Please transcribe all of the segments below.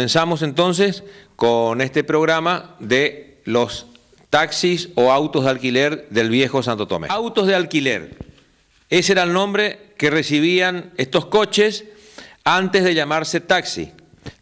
Comenzamos entonces con este programa de los taxis o autos de alquiler del viejo Santo Tomé. Autos de alquiler. Ese era el nombre que recibían estos coches antes de llamarse taxi.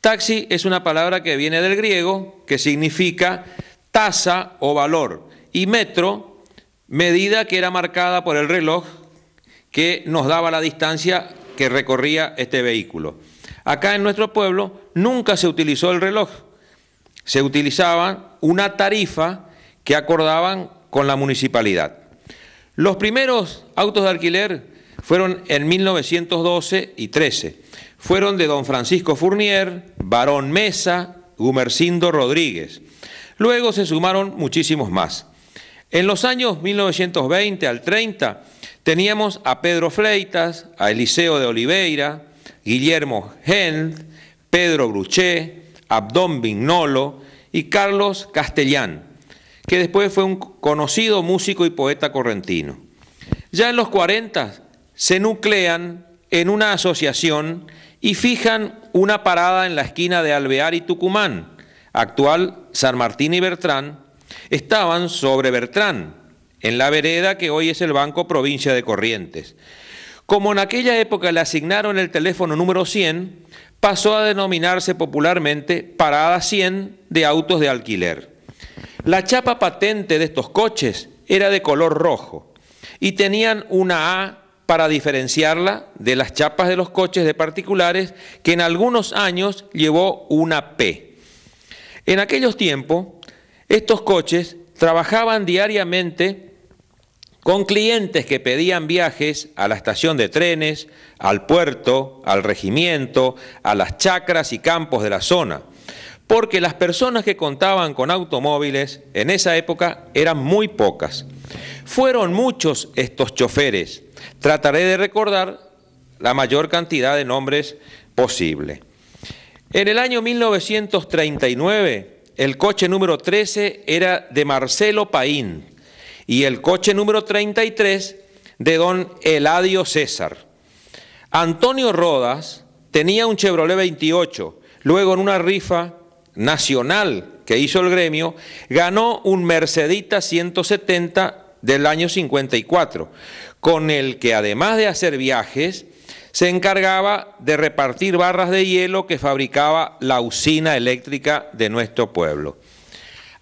Taxi es una palabra que viene del griego que significa tasa o valor y metro, medida que era marcada por el reloj que nos daba la distancia que recorría este vehículo. Acá en nuestro pueblo nunca se utilizó el reloj. Se utilizaba una tarifa que acordaban con la municipalidad. Los primeros autos de alquiler fueron en 1912 y 13. Fueron de don Francisco Fournier, Barón Mesa, Gumercindo Rodríguez. Luego se sumaron muchísimos más. En los años 1920 al 30 teníamos a Pedro Fleitas, a Eliseo de Oliveira, Guillermo Hend, Pedro Bruché, Abdón Vignolo y Carlos Castellán, que después fue un conocido músico y poeta correntino. Ya en los 40 se nuclean en una asociación y fijan una parada en la esquina de Alvear y Tucumán, actual San Martín y Bertrán, estaban sobre Bertrán, en la vereda que hoy es el Banco Provincia de Corrientes. Como en aquella época le asignaron el teléfono número 100, pasó a denominarse popularmente Parada 100 de autos de alquiler. La chapa patente de estos coches era de color rojo y tenían una A para diferenciarla de las chapas de los coches de particulares que en algunos años llevó una P. En aquellos tiempos, estos coches trabajaban diariamente con clientes que pedían viajes a la estación de trenes, al puerto, al regimiento, a las chacras y campos de la zona, porque las personas que contaban con automóviles en esa época eran muy pocas. Fueron muchos estos choferes. Trataré de recordar la mayor cantidad de nombres posible. En el año 1939, el coche número 13 era de Marcelo Paín, y el coche número 33 de don Eladio César. Antonio Rodas tenía un Chevrolet 28, luego en una rifa nacional que hizo el gremio, ganó un Mercedita 170 del año 54, con el que además de hacer viajes, se encargaba de repartir barras de hielo que fabricaba la usina eléctrica de nuestro pueblo.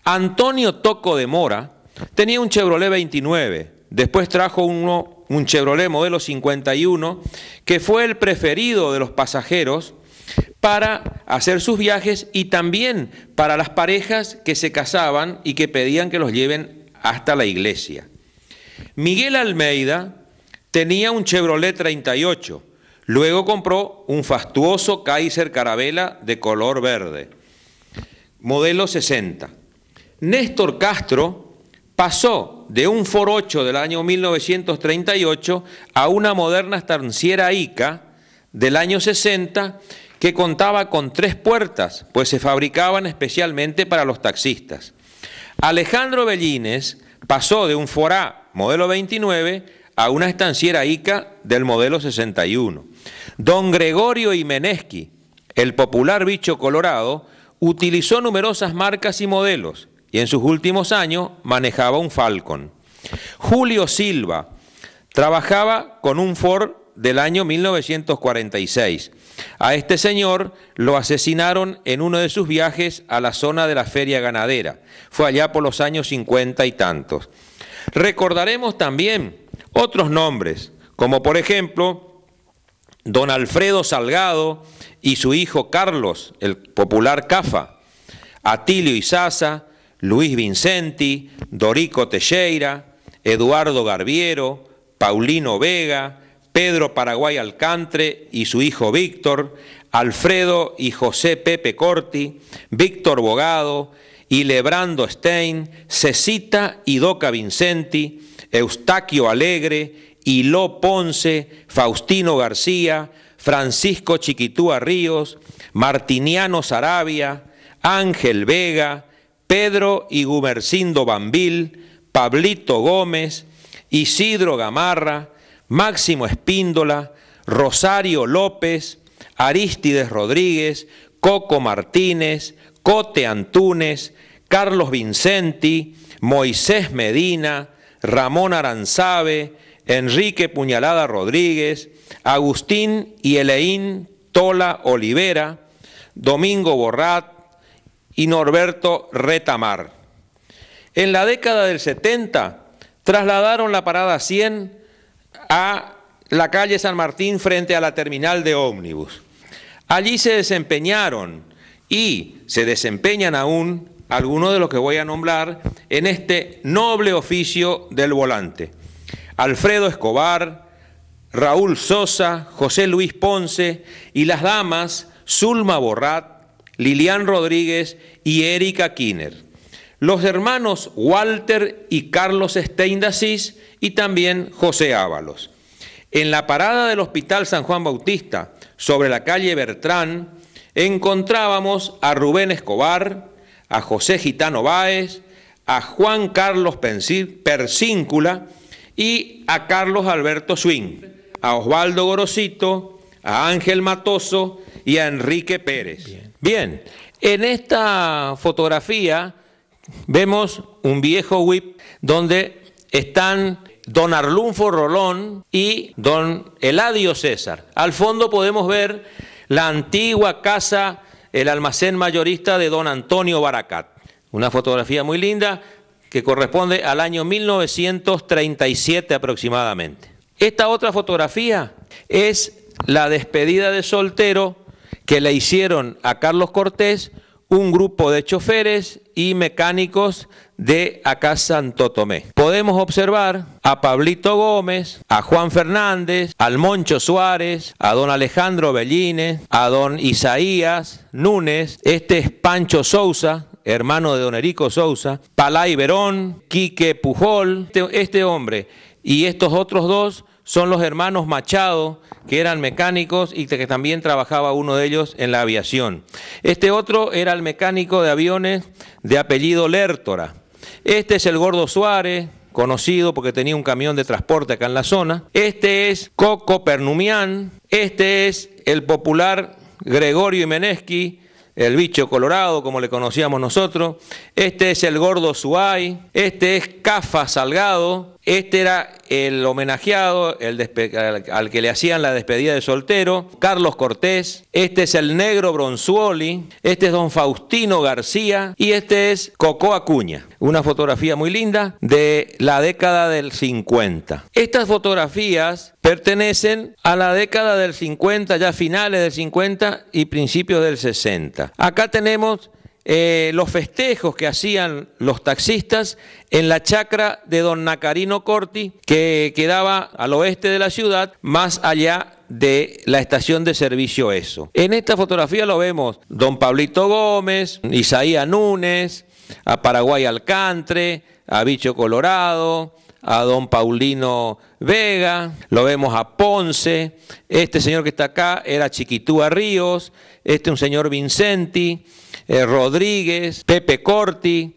Antonio Toco de Mora Tenía un Chevrolet 29, después trajo uno, un Chevrolet modelo 51, que fue el preferido de los pasajeros para hacer sus viajes y también para las parejas que se casaban y que pedían que los lleven hasta la iglesia. Miguel Almeida tenía un Chevrolet 38, luego compró un fastuoso Kaiser Carabela de color verde, modelo 60. Néstor Castro pasó de un Forocho 8 del año 1938 a una moderna estanciera ICA del año 60 que contaba con tres puertas, pues se fabricaban especialmente para los taxistas. Alejandro Bellines pasó de un forá modelo 29 a una estanciera ICA del modelo 61. Don Gregorio Imeneschi, el popular bicho colorado, utilizó numerosas marcas y modelos, y en sus últimos años manejaba un falcón. Julio Silva trabajaba con un Ford del año 1946. A este señor lo asesinaron en uno de sus viajes a la zona de la feria ganadera. Fue allá por los años 50 y tantos. Recordaremos también otros nombres, como por ejemplo don Alfredo Salgado y su hijo Carlos, el popular Cafa, Atilio y Sasa. Luis Vincenti, Dorico Teixeira, Eduardo Garbiero, Paulino Vega, Pedro Paraguay Alcantre y su hijo Víctor, Alfredo y José Pepe Corti, Víctor Bogado, Lebrando Stein, Cecita y Doca Vincenti, Eustaquio Alegre, Hilo Ponce, Faustino García, Francisco Chiquitúa Ríos, Martiniano Sarabia, Ángel Vega, Pedro y Bambil, Pablito Gómez, Isidro Gamarra, Máximo Espíndola, Rosario López, Arístides Rodríguez, Coco Martínez, Cote Antunes, Carlos Vincenti, Moisés Medina, Ramón Aranzabe, Enrique Puñalada Rodríguez, Agustín y Eleín Tola Olivera, Domingo Borrat, y Norberto Retamar. En la década del 70 trasladaron la parada 100 a la calle San Martín frente a la terminal de ómnibus. Allí se desempeñaron y se desempeñan aún algunos de los que voy a nombrar en este noble oficio del volante. Alfredo Escobar, Raúl Sosa, José Luis Ponce y las damas Zulma Borrat, Lilian Rodríguez y Erika Kinner. Los hermanos Walter y Carlos Stein y también José Ábalos. En la parada del Hospital San Juan Bautista, sobre la calle Bertrán, encontrábamos a Rubén Escobar, a José Gitano Báez, a Juan Carlos Persíncula y a Carlos Alberto Swing, a Osvaldo Gorosito, a Ángel Matoso y a Enrique Pérez. Bien, en esta fotografía vemos un viejo whip donde están don Arlunfo Rolón y don Eladio César. Al fondo podemos ver la antigua casa, el almacén mayorista de don Antonio Baracat. Una fotografía muy linda que corresponde al año 1937 aproximadamente. Esta otra fotografía es la despedida de soltero que le hicieron a Carlos Cortés un grupo de choferes y mecánicos de acá Santo Tomé. Podemos observar a Pablito Gómez, a Juan Fernández, al Moncho Suárez, a don Alejandro Bellines, a don Isaías Núñez, este es Pancho Sousa, hermano de don Erico Sousa, Palay Verón, Quique Pujol, este, este hombre y estos otros dos son los hermanos Machado, que eran mecánicos y que también trabajaba uno de ellos en la aviación. Este otro era el mecánico de aviones de apellido Lértora. Este es el Gordo Suárez, conocido porque tenía un camión de transporte acá en la zona. Este es Coco Pernumián. Este es el popular Gregorio Imeneschi, el bicho colorado, como le conocíamos nosotros. Este es el gordo Suay. Este es Cafa Salgado. Este era el homenajeado, al que le hacían la despedida de soltero, Carlos Cortés. Este es el negro Bronzuoli. Este es don Faustino García. Y este es Coco Acuña. Una fotografía muy linda de la década del 50. Estas fotografías pertenecen a la década del 50, ya finales del 50 y principios del 60. Acá tenemos eh, los festejos que hacían los taxistas en la chacra de don Nacarino Corti, que quedaba al oeste de la ciudad, más allá de la estación de servicio ESO. En esta fotografía lo vemos don Pablito Gómez, Isaías Núñez, a Paraguay Alcantre, a Bicho Colorado, a don Paulino Vega, lo vemos a Ponce, este señor que está acá era Chiquitúa Ríos, este un señor Vincenti, eh, Rodríguez, Pepe Corti,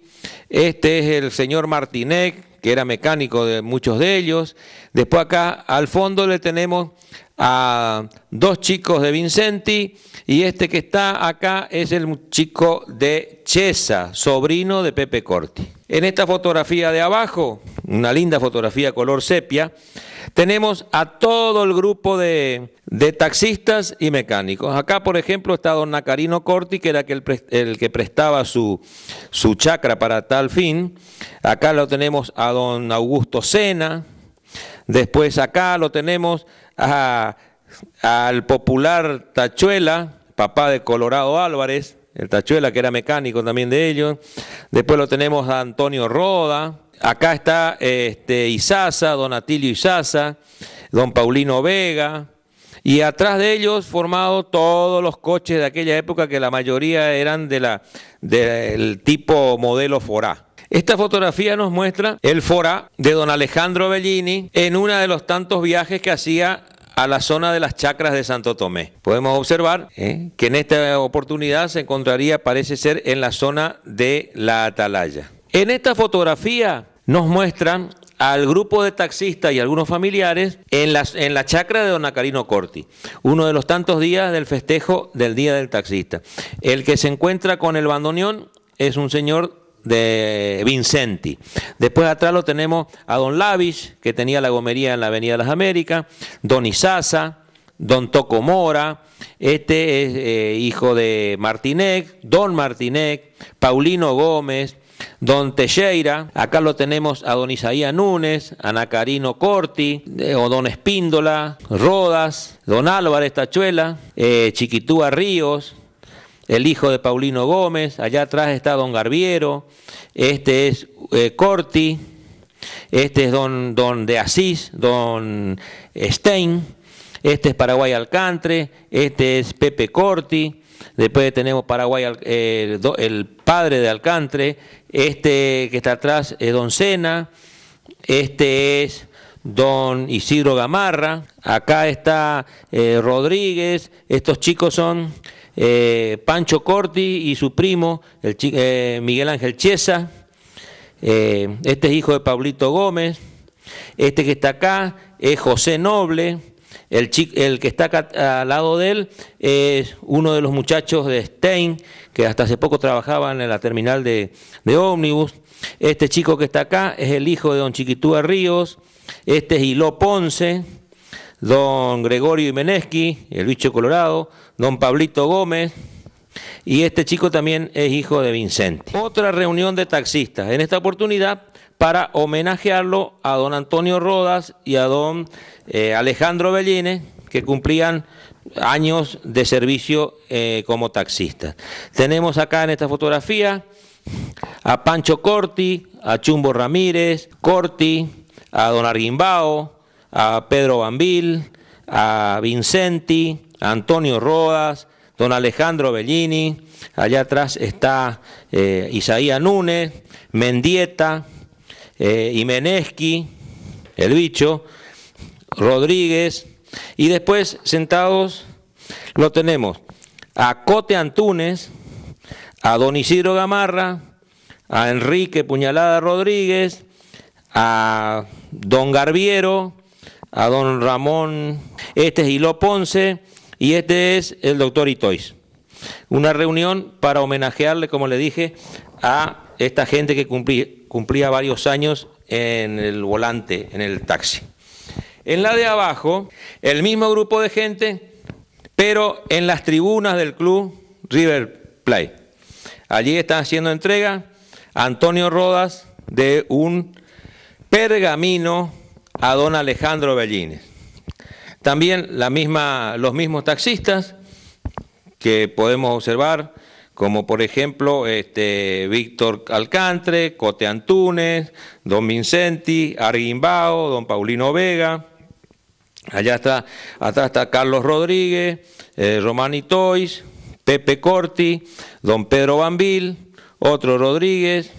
este es el señor Martinec, que era mecánico de muchos de ellos. Después acá al fondo le tenemos a dos chicos de Vincenti y este que está acá es el chico de Chesa, sobrino de Pepe Corti. En esta fotografía de abajo una linda fotografía color sepia, tenemos a todo el grupo de, taxistas y mecánicos. Acá, por ejemplo, está don Nacarino Corti, que era el, que prestaba su, su chacra para tal fin. Acá lo tenemos a don Augusto Sena. Después acá lo tenemos al popular Tachuela, papá de Colorado Álvarez, el Tachuela que era mecánico también de ellos. Después lo tenemos a Antonio Roda, acá está este, Isaza, don Atilio Isaza, don Paulino Vega, y atrás de ellos formados todos los coches de aquella época que la mayoría eran del tipo modelo Forá. Esta fotografía nos muestra el Forá de don Alejandro Bellini en uno de los tantos viajes que hacía a la zona de las chacras de Santo Tomé. Podemos observar ¿eh? que en esta oportunidad se encontraría, parece ser, en la zona de la Atalaya. En esta fotografía nos muestran al grupo de taxistas y algunos familiares en la, en la chacra de Don Acarino Corti, uno de los tantos días del festejo del Día del Taxista. El que se encuentra con el bandoneón es un señor de Vincenti. Después atrás lo tenemos a Don Lavish, que tenía la gomería en la Avenida de las Américas, Don Isaza, Don Tocomora, este es eh, hijo de Martínez, Don Martinec, Paulino Gómez, Don Teixeira, acá lo tenemos a don Isaías Núñez, a Nacarino Corti, eh, o don Espíndola, Rodas, don Álvarez Tachuela, eh, Chiquitúa Ríos, el hijo de Paulino Gómez, allá atrás está don Garbiero, este es eh, Corti, este es don, don de Asís, don Stein, este es Paraguay Alcantre, este es Pepe Corti, Después tenemos Paraguay, el padre de Alcantre. Este que está atrás es Don Sena. Este es Don Isidro Gamarra. Acá está eh, Rodríguez. Estos chicos son eh, Pancho Corti y su primo, el, eh, Miguel Ángel Chiesa. este es hijo de Pablito Gómez. Este que está acá es José Noble. El, que está acá, al lado de él es uno de los muchachos de Stein, que hasta hace poco trabajaban en la terminal de, ómnibus. Este chico que está acá es el hijo de don Chiquitúa Ríos. Este es Hilo Ponce, don Gregorio Imeneski, el bicho colorado, don Pablito Gómez. Y este chico también es hijo de Vicente. Otra reunión de taxistas. En esta oportunidad para homenajearlo a don Antonio Rodas y a don eh, Alejandro Bellini, que cumplían años de servicio eh, como taxista. Tenemos acá en esta fotografía a Pancho Corti, a Chumbo Ramírez, Corti, a Don Arguimbao, a Pedro Bambil, a Vincenti, a Antonio Rodas, don Alejandro Bellini, allá atrás está eh, Isaías Núñez, Mendieta, eh, Imeneschi, el bicho, Rodríguez. Y después, sentados, lo tenemos a Cote Antunes, a Don Isidro Gamarra, a Enrique Puñalada Rodríguez, a Don Garbiero, a Don Ramón, este es Hilo Ponce y este es el doctor Itois. Una reunión para homenajearle, como le dije, a esta gente que cumplía varios años en el volante, en el taxi. En la de abajo, el mismo grupo de gente, pero en las tribunas del club River Plate. Allí están haciendo entrega Antonio Rodas de un pergamino a don Alejandro Bellines. También la misma, los mismos taxistas que podemos observar, como por ejemplo este, Víctor Alcantre, Cote Antunes, don Vincenti, Arguimbao, don Paulino Vega, Allá está, Carlos Rodríguez, eh, Román Itois, Pepe Corti, don Pedro Bambil, otro Rodríguez.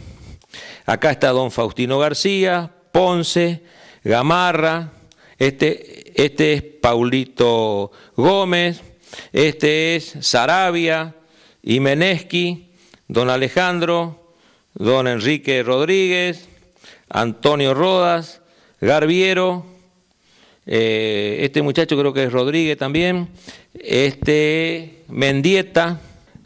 Acá está don Faustino García, Ponce, Gamarra. Este, este es Paulito Gómez. Este es Sarabia, Imeneski don Alejandro, don Enrique Rodríguez, Antonio Rodas, Garbiero. Eh, este muchacho creo que es Rodríguez también, este Mendieta,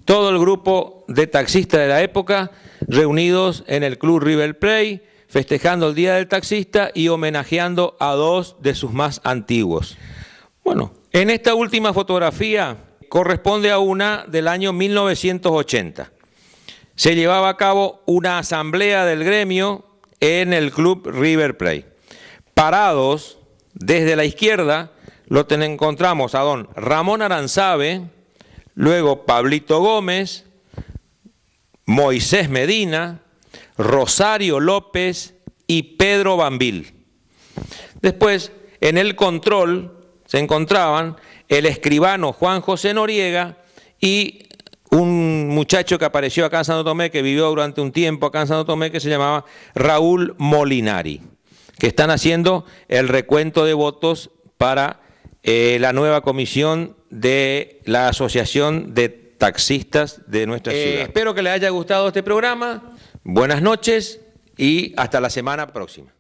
todo el grupo de taxistas de la época reunidos en el Club River Play, festejando el Día del Taxista y homenajeando a dos de sus más antiguos. Bueno, en esta última fotografía corresponde a una del año 1980. Se llevaba a cabo una asamblea del gremio en el Club River Play. Parados desde la izquierda lo encontramos a don Ramón Aranzabe, luego Pablito Gómez, Moisés Medina, Rosario López y Pedro Bambil. Después, en el control se encontraban el escribano Juan José Noriega y un muchacho que apareció acá en Santo Tomé, que vivió durante un tiempo acá en Santo Tomé, que se llamaba Raúl Molinari que están haciendo el recuento de votos para eh, la nueva comisión de la Asociación de Taxistas de nuestra eh, ciudad. Espero que les haya gustado este programa. Buenas noches y hasta la semana próxima.